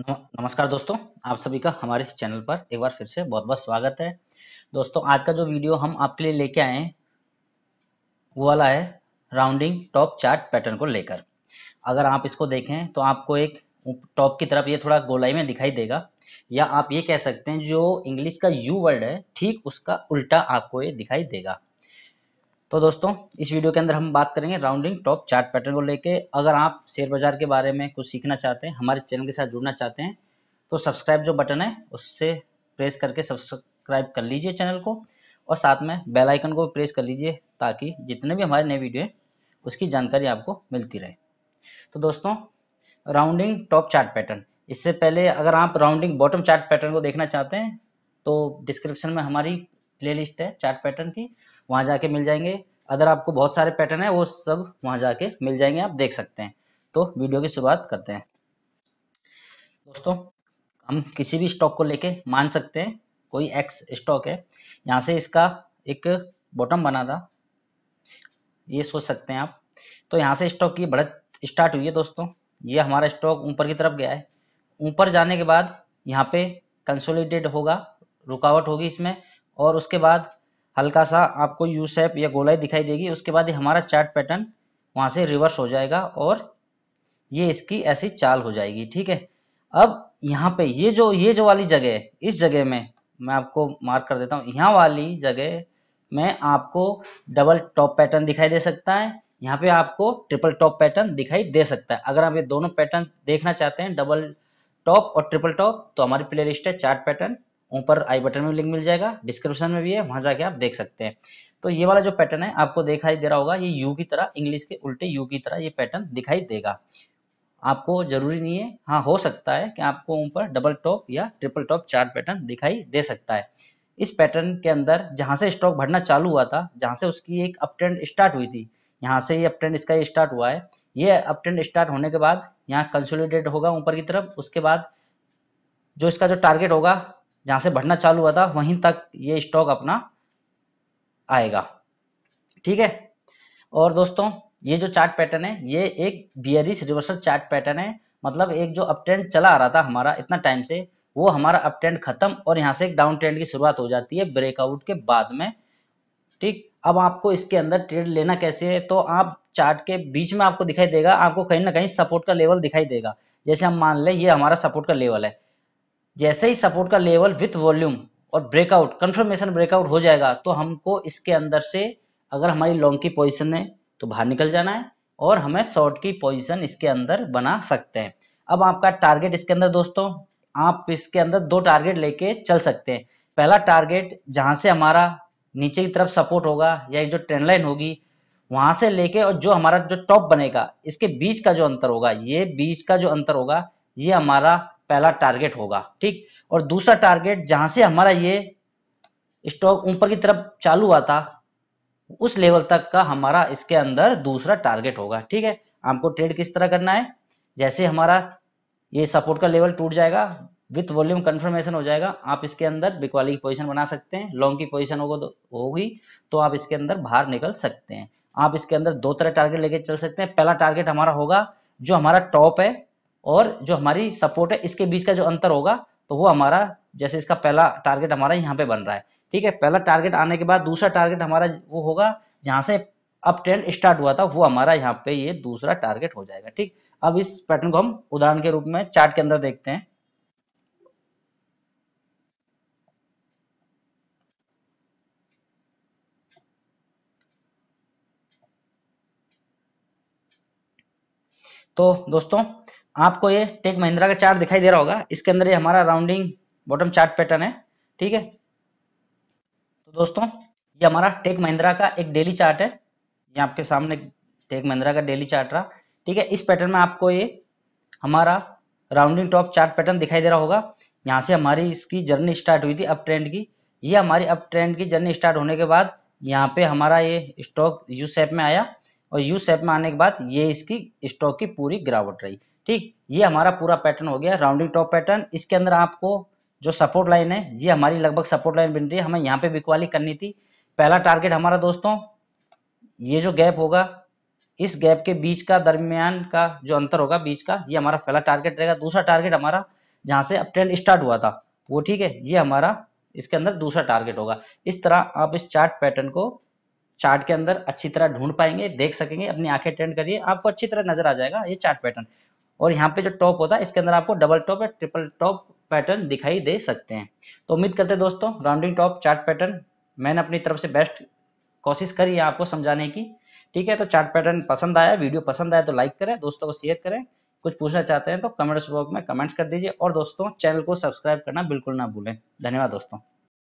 नमस्कार दोस्तों आप सभी का हमारे चैनल पर एक बार फिर से बहुत बहुत स्वागत है दोस्तों आज का जो वीडियो हम आपके लिए लेके आए हैं वो वाला है राउंडिंग टॉप चार्ट पैटर्न को लेकर अगर आप इसको देखें तो आपको एक टॉप की तरफ ये थोड़ा गोलाई में दिखाई देगा या आप ये कह सकते हैं जो इंग्लिश का यू वर्ड है ठीक उसका उल्टा आपको ये दिखाई देगा तो दोस्तों इस वीडियो के अंदर हम बात करेंगे राउंडिंग टॉप चार्ट पैटर्न को लेके अगर आप शेयर बाजार के बारे में कुछ सीखना चाहते हैं हमारे चैनल के साथ जुड़ना चाहते हैं तो सब्सक्राइब जो बटन है उससे प्रेस करके सब्सक्राइब कर लीजिए चैनल को और साथ में बेल आइकन को प्रेस कर लीजिए ताकि जितने भी हमारे नए वीडियो हैं उसकी जानकारी आपको मिलती रहे तो दोस्तों राउंडिंग टॉप चार्ट पैटर्न इससे पहले अगर आप राउंडिंग बॉटम चार्ट पैटर्न को देखना चाहते हैं तो डिस्क्रिप्शन में हमारी प्लेलिस्ट है चार्ट पैटर्न की वहाँ जाके मिल जाएंगे अदर आपको बहुत सारे पैटर्न है वो सब वहां जाके मिल जाएंगे आप देख सकते हैं तो वीडियो की शुरुआत करते हैं दोस्तों हम किसी भी स्टॉक को लेके मान सकते हैं कोई एक्स स्टॉक है यहाँ से इसका एक बॉटम बना था ये सोच सकते हैं आप तो यहाँ से स्टॉक की बढ़त स्टार्ट हुई है दोस्तों ये हमारा स्टॉक ऊपर की तरफ गया है ऊपर जाने के बाद यहाँ पे कंसोलिडेट होगा रुकावट होगी इसमें और उसके बाद हल्का सा आपको यू सेप या गोलाई दिखाई देगी उसके बाद ये हमारा चार्ट पैटर्न वहां से रिवर्स हो जाएगा और ये इसकी ऐसी चाल हो जाएगी ठीक है अब यहाँ पे ये जो ये जो वाली जगह है इस जगह में मैं आपको मार्क कर देता हूँ यहाँ वाली जगह में आपको डबल टॉप पैटर्न दिखाई दे सकता है यहाँ पे आपको ट्रिपल टॉप पैटर्न दिखाई दे सकता है अगर आप ये दोनों पैटर्न देखना चाहते हैं डबल टॉप और ट्रिपल टॉप तो हमारी प्लेलिस्ट है चार्ट पैटर्न ऊपर आई बटन में लिंक मिल जाएगा डिस्क्रिप्शन में भी है वहां जाके आप देख सकते हैं तो ये वाला जो पैटर्न है आपको दिखाई दे रहा होगा ये यू की तरह इंग्लिश के उल्टे यू की तरह ये पैटर्न दिखाई देगा आपको जरूरी नहीं है हाँ हो सकता है कि आपको ऊपर डबल टॉप या ट्रिपल टॉप चार्ट पैटर्न दिखाई दे सकता है इस पैटर्न के अंदर जहां से स्टॉक बढ़ना चालू हुआ था जहां से उसकी एक अपट्रेंड स्टार्ट हुई थी यहाँ से ये अपट्रेंड इसका स्टार्ट हुआ है ये अपट्रेंड स्टार्ट होने के बाद यहाँ कंसोलिडेट होगा ऊपर की तरफ उसके बाद जो इसका जो टारगेट होगा जहां से बढ़ना चालू हुआ था वहीं तक ये स्टॉक अपना आएगा ठीक है और दोस्तों ये जो चार्ट पैटर्न है ये एक बियरिस रिवर्सल चार्ट पैटर्न है मतलब एक जो अप ट्रेंड चला आ रहा था हमारा इतना टाइम से वो हमारा अप ट्रेंड खत्म और यहाँ से एक डाउन ट्रेंड की शुरुआत हो जाती है ब्रेकआउट के बाद में ठीक अब आपको इसके अंदर ट्रेड लेना कैसे है तो आप चार्ट के बीच में आपको दिखाई देगा आपको कहीं ना कहीं सपोर्ट का लेवल दिखाई देगा जैसे हम मान लें ये हमारा सपोर्ट का लेवल है जैसे ही सपोर्ट का लेवल विथ वॉल्यूम और ब्रेकआउट कंफर्मेशन ब्रेकआउट हो जाएगा तो हमको इसके अंदर से अगर हमारी लॉन्ग की पोजिशन है तो बाहर निकल जाना है और हमें शॉर्ट की पोजिशन इसके अंदर बना सकते हैं अब आपका टारगेट इसके अंदर दोस्तों आप इसके अंदर दो टारगेट लेके चल सकते हैं पहला टारगेट जहां से हमारा नीचे की तरफ सपोर्ट होगा या जो ट्रेंड लाइन होगी वहां से लेके और जो हमारा जो टॉप बनेगा इसके बीच का जो अंतर होगा ये बीच का जो अंतर होगा ये हमारा पहला टारगेट होगा ठीक और दूसरा टारगेट जहां से हमारा ये स्टॉक ऊपर की तरफ चालू हुआ था उस लेवल तक का हमारा इसके अंदर दूसरा टारगेट होगा ठीक है हमको ट्रेड किस तरह करना है जैसे हमारा ये सपोर्ट का लेवल टूट जाएगा विथ वॉल्यूम कंफर्मेशन हो जाएगा आप इसके अंदर बिकवाली की पोजिशन बना सकते हैं लॉन्ग की पोजिशन होगा तो होगी तो आप इसके अंदर बाहर निकल सकते हैं आप इसके अंदर दो तरह टारगेट लेके चल सकते हैं पहला टारगेट हमारा होगा जो हमारा टॉप है और जो हमारी सपोर्ट है इसके बीच का जो अंतर होगा तो वो हमारा जैसे इसका पहला टारगेट हमारा यहाँ पे बन रहा है ठीक है पहला टारगेट आने के बाद दूसरा टारगेट हमारा वो होगा जहाँ से अब ट्रेंड स्टार्ट हुआ था वो हमारा यहाँ पे ये दूसरा टारगेट हो जाएगा ठीक अब इस पैटर्न को हम उदाहरण के रूप में चार्ट के अंदर देखते हैं तो दोस्तों आपको ये टेक महिंद्रा का चार्ट दिखाई दे रहा होगा इसके अंदर ये हमारा राउंडिंग बॉटम चार्ट पैटर्न है ठीक है तो दोस्तों ये हमारा टेक महिंद्रा का एक डेली चार्ट है ये आपके सामने टेक महिंद्रा का डेली चार्ट रहा ठीक है इस पैटर्न में आपको ये हमारा राउंडिंग टॉप चार्ट पैटर्न दिखाई दे रहा होगा यहाँ से हमारी इसकी जर्नी स्टार्ट हुई थी अप ट्रेंड की ये हमारी अप ट्रेंड की जर्नी स्टार्ट होने के बाद यहाँ पे हमारा ये स्टॉक यू सेप में आया और यू शेप में आने के बाद ये इसकी स्टॉक की पूरी गिरावट रही ठीक ये हमारा पूरा पैटर्न हो गया राउंडिंग टॉप पैटर्न इसके अंदर आपको जो सपोर्ट लाइन है ये हमारी लगभग सपोर्ट लाइन बन रही है हमें यहाँ पे बिकवाली करनी थी पहला टारगेट हमारा दोस्तों ये जो गैप होगा इस गैप के बीच का दरमियान का जो अंतर होगा बीच का ये हमारा पहला टारगेट रहेगा दूसरा टारगेट हमारा जहां से अपट्रेंड स्टार्ट हुआ था वो ठीक है ये हमारा इसके अंदर दूसरा टारगेट होगा इस तरह आप इस चार्ट पैटर्न को चार्ट के अंदर अच्छी तरह ढूंढ पाएंगे देख सकेंगे अपनी आंखें ट्रेंड करिए आपको अच्छी तरह नजर आ जाएगा ये चार्ट पैटर्न और यहाँ पे जो टॉप होता है इसके अंदर आपको डबल टॉप या ट्रिपल टॉप पैटर्न दिखाई दे सकते हैं तो उम्मीद करते हैं दोस्तों राउंडिंग टॉप चार्ट पैटर्न मैंने अपनी तरफ से बेस्ट कोशिश करी है आपको समझाने की ठीक है तो चार्ट पैटर्न पसंद आया वीडियो पसंद आया तो लाइक करें दोस्तों को शेयर करें कुछ पूछना चाहते हैं तो कमेंट्स बॉक्स में कमेंट्स कर दीजिए और दोस्तों चैनल को सब्सक्राइब करना बिल्कुल ना भूलें धन्यवाद दोस्तों